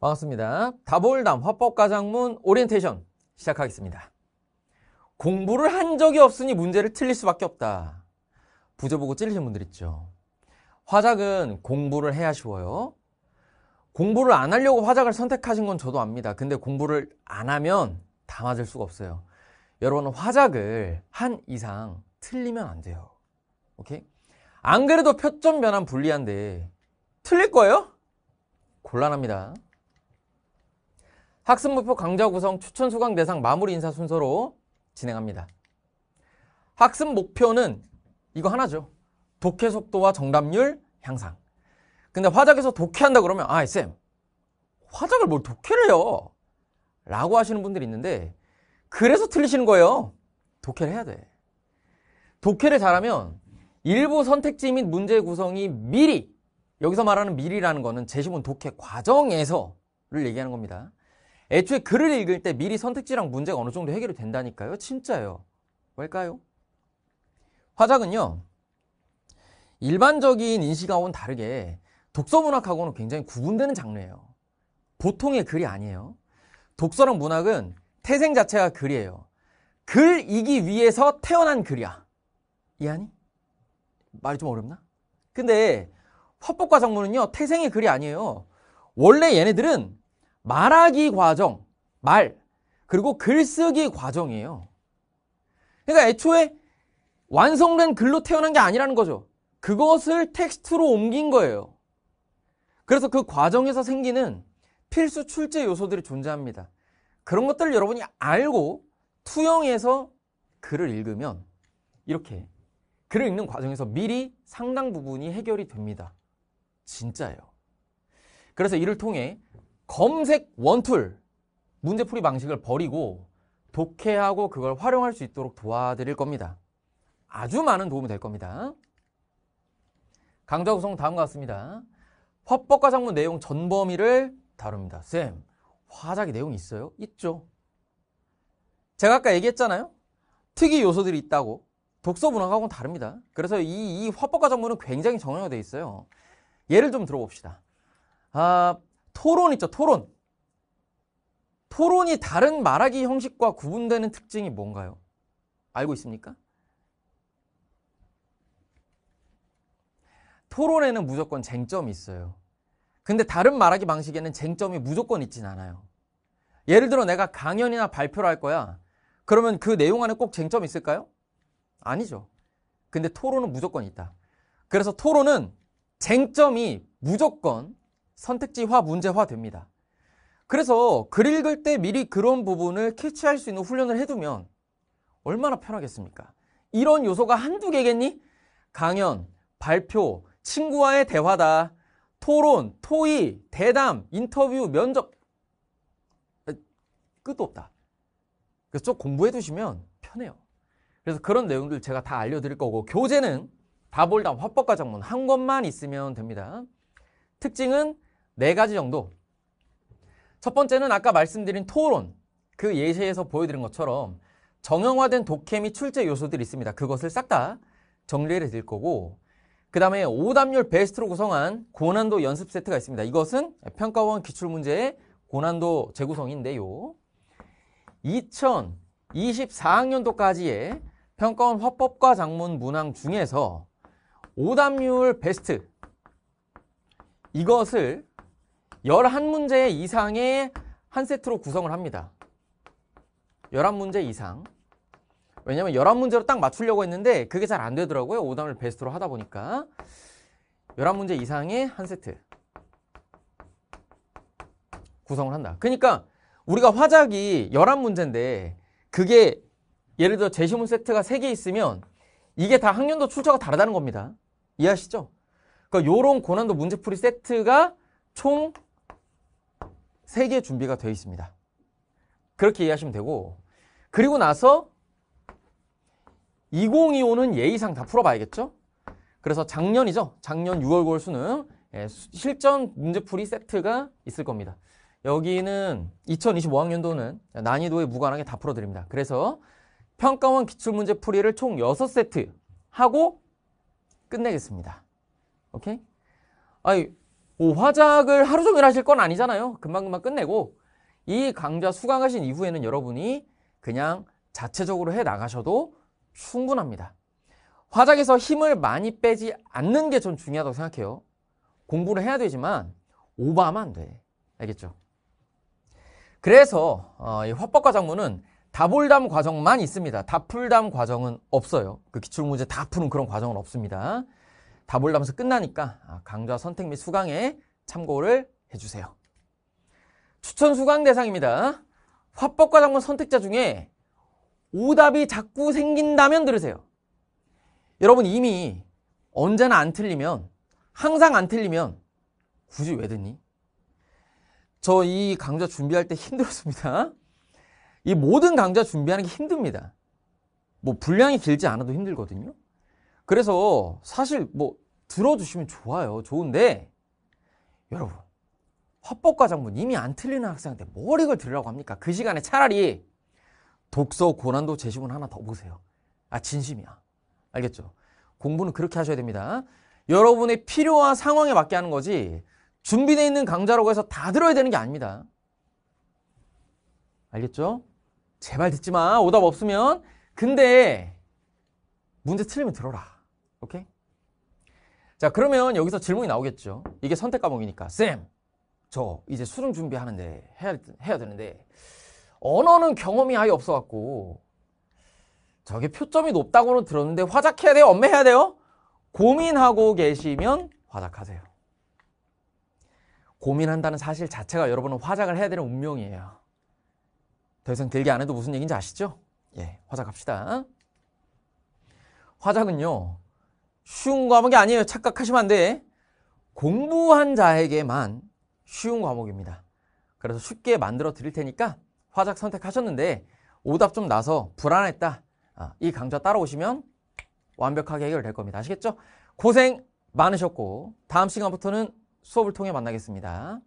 반갑습니다. 다볼담 화법과장문 오리엔테이션 시작하겠습니다. 공부를 한 적이 없으니 문제를 틀릴 수밖에 없다. 부조 보고 찔리신 분들 있죠. 화작은 공부를 해야 쉬워요. 공부를 안 하려고 화작을 선택하신 건 저도 압니다. 근데 공부를 안 하면 다 맞을 수가 없어요. 여러분은 화작을 한 이상 틀리면 안 돼요. 오케이? 안 그래도 표점 변환 불리한데 틀릴 거예요? 곤란합니다. 학습목표 강좌 구성 추천 수강 대상 마무리 인사 순서로 진행합니다. 학습 목표는 이거 하나죠. 독해 속도와 정답률 향상. 근데 화작에서 독해한다 그러면 아, 쌤. 화작을 뭘독해래요 라고 하시는 분들이 있는데 그래서 틀리시는 거예요. 독해를 해야 돼. 독해를 잘하면 일부 선택지 및 문제 구성이 미리 여기서 말하는 미리라는 거는 제시문 독해 과정에서를 얘기하는 겁니다. 애초에 글을 읽을 때 미리 선택지랑 문제가 어느 정도 해결이 된다니까요. 진짜요. 왜일까요? 화작은요. 일반적인 인식하고는 다르게 독서 문학하고는 굉장히 구분되는 장르예요. 보통의 글이 아니에요. 독서랑 문학은 태생 자체가 글이에요. 글이기 위해서 태어난 글이야. 이해하니? 말이 좀 어렵나? 근데 화법과 작문은요 태생의 글이 아니에요. 원래 얘네들은 말하기 과정, 말, 그리고 글쓰기 과정이에요. 그러니까 애초에 완성된 글로 태어난 게 아니라는 거죠. 그것을 텍스트로 옮긴 거예요. 그래서 그 과정에서 생기는 필수 출제 요소들이 존재합니다. 그런 것들을 여러분이 알고 투영해서 글을 읽으면 이렇게 글을 읽는 과정에서 미리 상당 부분이 해결이 됩니다. 진짜예요. 그래서 이를 통해 검색 원툴 문제풀이 방식을 버리고 독해하고 그걸 활용할 수 있도록 도와드릴 겁니다. 아주 많은 도움이 될 겁니다. 강좌 구성 다음과 같습니다. 화법과 작문 내용 전 범위를 다룹니다. 쌤, 화작의 내용이 있어요? 있죠. 제가 아까 얘기했잖아요. 특이 요소들이 있다고. 독서 문학하고는 다릅니다. 그래서 이, 이 화법과 작문은 굉장히 정형화되어 있어요. 예를 좀 들어봅시다. 아, 토론 있죠, 토론. 토론이 다른 말하기 형식과 구분되는 특징이 뭔가요? 알고 있습니까? 토론에는 무조건 쟁점이 있어요. 근데 다른 말하기 방식에는 쟁점이 무조건 있진 않아요. 예를 들어 내가 강연이나 발표를 할 거야. 그러면 그 내용 안에 꼭 쟁점이 있을까요? 아니죠. 근데 토론은 무조건 있다. 그래서 토론은 쟁점이 무조건 선택지화 문제화 됩니다. 그래서 글 읽을 때 미리 그런 부분을 캐치할 수 있는 훈련을 해두면 얼마나 편하겠습니까? 이런 요소가 한두 개겠니? 강연, 발표, 친구와의 대화다. 토론, 토의, 대담, 인터뷰, 면접. 끝도 없다. 그래서 좀 공부해 두시면 편해요. 그래서 그런 내용들 제가 다 알려드릴 거고, 교재는 다볼담 화법과정문 한 권만 있으면 됩니다. 특징은 네 가지 정도. 첫 번째는 아까 말씀드린 토론, 그 예시에서 보여드린 것처럼 정형화된 독해 및 출제 요소들이 있습니다. 그것을 싹 다 정리를 드릴 거고, 그 다음에 오답률 베스트로 구성한 고난도 연습 세트가 있습니다. 이것은 평가원 기출문제의 고난도 재구성인데요. 2024학년도까지의 평가원 화법과 작문 문항 중에서 오답률 베스트 이것을 11문제 이상의 한 세트로 구성을 합니다. 11문제 이상. 왜냐면 11문제로 딱 맞추려고 했는데 그게 잘 안 되더라고요. 오답을 베스트로 하다 보니까. 11문제 이상의 한 세트. 구성을 한다. 그러니까 우리가 화작이 11문제인데 그게 예를 들어 제시문 세트가 3개 있으면 이게 다 학년도 출처가 다르다는 겁니다. 이해하시죠? 그러니까 요런 고난도 문제풀이 세트가 총 세개 준비가 되어 있습니다. 그렇게 이해하시면 되고 그리고 나서 2025는 예의상 다 풀어봐야겠죠? 그래서 작년이죠. 작년 6월 9월 수능 실전 문제풀이 세트가 있을 겁니다. 여기는 2025학년도는 난이도에 무관하게 다 풀어드립니다. 그래서 평가원 기출문제 풀이를 총 6세트 하고 끝내겠습니다. 오케이? 아니, 화작을 하루 종일 하실 건 아니잖아요. 금방금방 끝내고 이 강좌 수강하신 이후에는 여러분이 그냥 자체적으로 해 나가셔도 충분합니다. 화작에서 힘을 많이 빼지 않는 게 전 중요하다고 생각해요. 공부를 해야 되지만 오바하면안 돼. 알겠죠? 그래서 어, 이 화법과 작문은 다볼담 과정만 있습니다. 다풀담 과정은 없어요. 그 기출문제 다 푸는 그런 과정은 없습니다. 다볼담서 끝나니까 아, 강좌 선택 및 수강에 참고를 해주세요. 추천 수강 대상입니다. 화법과 작문 선택자 중에 오답이 자꾸 생긴다면 들으세요. 여러분 이미 언제나 안 틀리면 항상 안 틀리면 굳이 왜 듣니? 저 이 강좌 준비할 때 힘들었습니다. 이 모든 강좌 준비하는 게 힘듭니다. 뭐 분량이 길지 않아도 힘들거든요. 그래서 사실 뭐 들어주시면 좋아요. 좋은데 여러분 화법과 작문 이미 안 틀리는 학생한테 뭘 이걸 들으라고 합니까? 그 시간에 차라리 독서 고난도 제시문 하나 더 보세요. 아 진심이야. 알겠죠? 공부는 그렇게 하셔야 됩니다. 여러분의 필요와 상황에 맞게 하는 거지 준비되어 있는 강좌라고 해서 다 들어야 되는 게 아닙니다. 알겠죠? 제발 듣지 마. 오답 없으면. 근데 문제 틀리면 들어라. 자, 그러면 여기서 질문이 나오겠죠. 이게 선택 과목이니까. 쌤, 저 이제 수능 준비하는데 해야, 해야 되는데 언어는 경험이 아예 없어갖고 저게 표점이 높다고는 들었는데 화작해야 돼요? 엄매해야 돼요? 고민하고 계시면 화작하세요. 고민한다는 사실 자체가 여러분은 화작을 해야 되는 운명이에요. 더 이상 들게안 해도 무슨 얘기인지 아시죠? 예, 화작합시다. 화작은요, 쉬운 과목이 아니에요. 착각하시면 안 돼. 공부한 자에게만 쉬운 과목입니다. 그래서 쉽게 만들어 드릴 테니까 화작 선택하셨는데 오답 좀 나서 불안했다. 아, 이 강좌 따라오시면 완벽하게 해결될 겁니다. 아시겠죠? 고생 많으셨고 다음 시간부터는 수업을 통해 만나겠습니다.